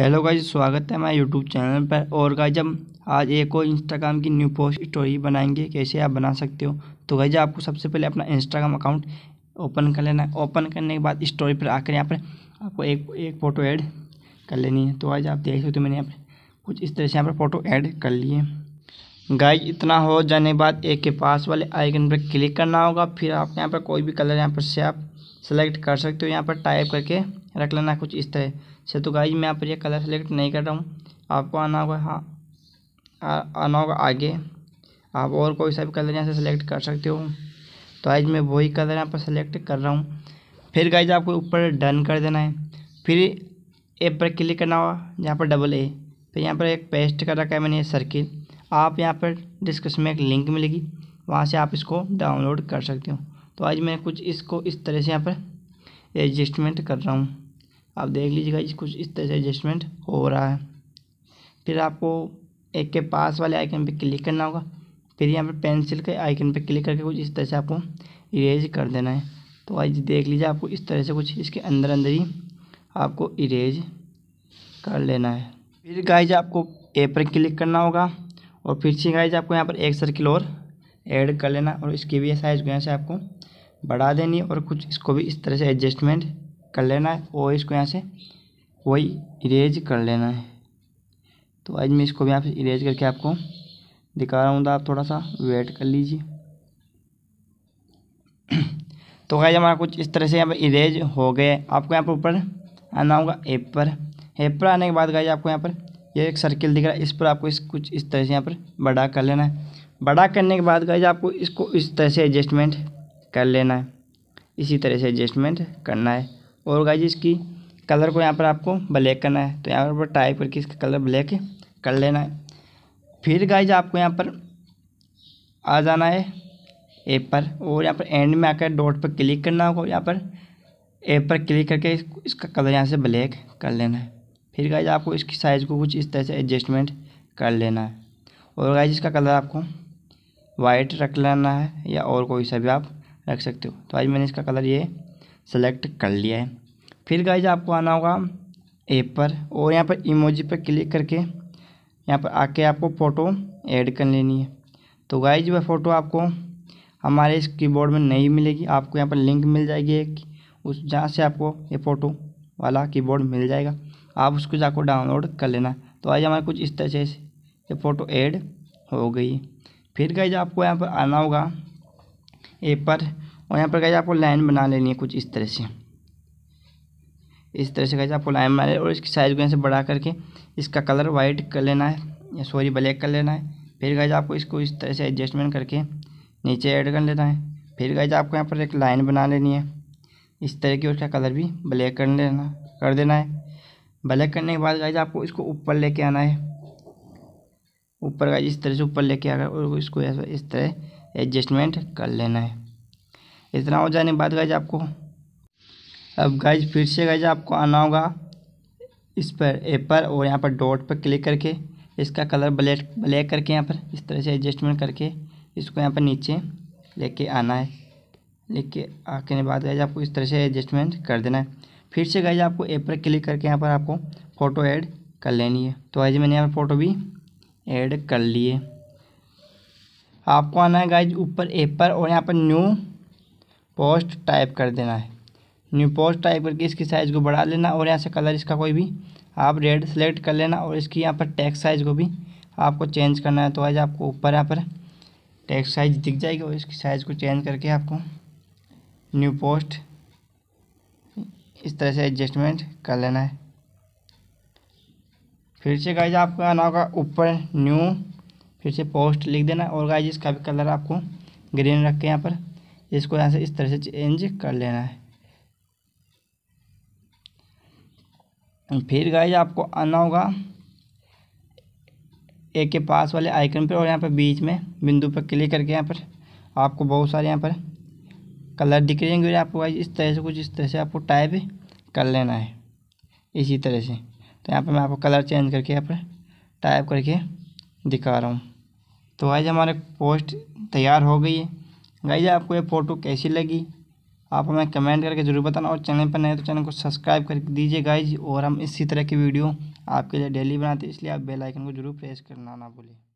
hello guys स्वागत है हमारे यूट्यूब चैनल पर और गाइज हम आज एक और इंस्टाग्राम की न्यू पोस्ट स्टोरी बनाएंगे कैसे आप बना सकते हो तो गाइज आपको सबसे पहले अपना इंस्टाग्राम अकाउंट ओपन कर लेना है ओपन करने के बाद स्टोरी पर आकर यहाँ पर आपको एक एक फ़ोटो ऐड कर लेनी है तो गाइज आप देख सकते हो मैंने यहाँ पर कुछ इस तरह से यहाँ पर फ़ोटो ऐड कर लिए गाइज इतना हो जाने के बाद एक के पास वाले आइकन पर क्लिक करना होगा फिर आप यहाँ पर कोई भी कलर यहाँ पर से आप सेलेक्ट कर सकते हो यहाँ पर टाइप करके रख लेना कुछ इस तरह से तो गाइज मैं यहाँ पर ये कलर सेलेक्ट नहीं कर रहा हूँ आपको आना होगा हाँ आना होगा आगे आप और कोई सा भी कलर यहाँ से सिलेक्ट कर सकते हो तो आज मैं वही कलर यहाँ पर सेलेक्ट कर रहा हूँ फिर गाइज आपको ऊपर डन कर देना है फिर ए पर क्लिक करना होगा यहाँ पर डबल ए फिर यहाँ पर एक पेस्ट कर रखा है मैंने सर्किल आप यहाँ पर डिस्क्रिप्शन में एक लिंक मिलेगी वहाँ से आप इसको डाउनलोड कर सकते हो तो आज मैं कुछ इसको इस तरह से यहाँ पर एडजस्टमेंट कर रहा हूँ आप देख लीजिएगा इस कुछ इस तरह से एडजस्टमेंट हो रहा है फिर आपको एक के पास वाले आइकन पे क्लिक करना होगा फिर यहाँ पे पेंसिल के आइकन पे क्लिक करके कुछ इस तरह से आपको इरेज कर देना है तो आज देख लीजिए आपको इस तरह से कुछ इसके अंदर अंदर ही आपको इरेज कर लेना है फिर गाइज आपको ए पर क्लिक करना होगा और फिर से गाइज आपको यहाँ पर एक सर्किल और ऐड कर लेना और इसकी भी साइज़ यहाँ से आपको बढ़ा देनी और कुछ इसको भी इस तरह से एडजस्टमेंट कर लेना है और इसको यहाँ से वही इरेज कर लेना है तो आज मैं इसको भी यहाँ से इरेज करके आपको दिखा रहा हूँ तो आप थोड़ा सा वेट कर लीजिए तो गाइज हमारा कुछ इस तरह से यहाँ पर इरेज हो गए आपको यहाँ पर ऊपर आना होगा ऐप पर ऐप पर आने के बाद गाइज आपको यहाँ पर ये एक सर्किल दिख रहा है इस पर आपको इस कुछ इस तरह से यहाँ पर बड़ा कर लेना है बड़ा करने के बाद गाइज आपको इसको इस तरह से एडजस्टमेंट कर लेना है इसी तरह से एडजस्टमेंट करना है और गाइज इसकी कलर को यहाँ पर आपको ब्लैक करना है तो यहाँ पर टाइप करके इसका कलर ब्लैक कर लेना है फिर गाइज आपको यहाँ पर आ जाना है ऐप पर और यहाँ पर एंड में आकर डॉट पर क्लिक करना होगा यहाँ पर ऐप पर क्लिक करके इसका कलर यहाँ से ब्लैक कर लेना है फिर गाइज आपको इसकी साइज़ को कुछ इस तरह से एडजस्टमेंट कर लेना है और गाइज इसका कलर आपको वाइट रख लेना है या और कोई सा भी आप रख सकते हो तो आज मैंने इसका कलर ये सेलेक्ट कर लिया है फिर गाइज आपको आना होगा ऐप पर और यहाँ पर इमोजी पर क्लिक करके यहाँ पर आके आपको फ़ोटो ऐड कर लेनी है तो गाइज वह फ़ोटो आपको हमारे इस कीबोर्ड में नहीं मिलेगी आपको यहाँ पर लिंक मिल जाएगी एक उस जहाँ से आपको ये फ़ोटो वाला कीबोर्ड मिल जाएगा आप उसको जाकर डाउनलोड कर लेना तो आज हमारे कुछ इस तरह से ये फ़ोटो ऐड हो गई फिर गाइज आपको यहाँ पर आना होगा ऐप पर और यहाँ पर गए आपको लाइन बना लेनी है कुछ इस तरह से इस तरह से गए आपको लाइन बना लेनी और इसकी साइज़ को यहाँ से बढ़ा करके इसका कलर वाइट कर लेना है या सॉरी ब्लैक कर लेना है फिर गए आपको इसको इस तरह से एडजस्टमेंट करके नीचे ऐड कर लेना है फिर गए आपको यहाँ पर एक लाइन बना लेनी है इस तरह की उसका कलर भी ब्लैक कर लेना कर देना है ब्लैक करने के बाद गाइज आपको इसको ऊपर लेके आना है ऊपर गाइज इस तरह से ऊपर लेके आकर और इसको इस तरह एडजस्टमेंट कर लेना है इतना हो जाने के बाद गाइज आपको अब गाइज फिर से गाइज आपको आना होगा इस पर ए पर और यहाँ पर डॉट पर क्लिक करके इसका कलर ब्लैक ब्लैक करके यहाँ पर इस तरह से एडजस्टमेंट करके इसको यहाँ पर नीचे लेके आना है लेके आने के बाद गाइज आपको इस तरह से एडजस्टमेंट कर देना है फिर से गाइज आपको ए पर क्लिक करके यहाँ पर आपको फ़ोटो ऐड कर लेनी है तो आज मैंने यहाँ पर फ़ोटो भी ऐड कर लिए आपको आना है गाइज ऊपर ए पर और यहाँ पर न्यू पोस्ट टाइप कर देना है न्यू पोस्ट टाइप करके इसकी साइज़ को बढ़ा लेना और यहाँ से कलर इसका कोई भी आप रेड सेलेक्ट कर लेना और इसकी यहाँ पर टैक्स साइज़ को भी आपको चेंज करना है तो आज आपको ऊपर यहाँ पर टैक्स साइज़ दिख जाएगी और इसकी साइज़ को चेंज करके आपको न्यू पोस्ट इस तरह से एडजस्टमेंट कर लेना है फिर से गाइज आपको आना होगा ऊपर न्यू फिर से पोस्ट लिख देना और गाइज इसका भी कलर आपको ग्रीन रख के यहाँ पर इसको यहाँ से इस तरह से चेंज कर लेना है फिर गाइज आपको आना होगा ए के पास वाले आइकन पर और यहाँ पर बीच में बिंदु पर क्लिक करके यहाँ पर आपको बहुत सारे यहाँ पर कलर दिख रहे हैं आपको गाइज इस तरह से कुछ इस तरह से आपको टाइप कर लेना है इसी तरह से तो यहाँ पर मैं आपको कलर चेंज करके यहाँ पर टाइप करके दिखा रहा हूँ तो आज हमारे पोस्ट तैयार हो गई है गाइज आपको ये फ़ोटो कैसी लगी आप हमें कमेंट करके ज़रूर बताना और चैनल पर नए तो चैनल को सब्सक्राइब कर दीजिए गाइज और हम इसी तरह की वीडियो आपके लिए डेली बनाते हैं इसलिए आप बेल आइकन को जरूर प्रेस करना ना भूलें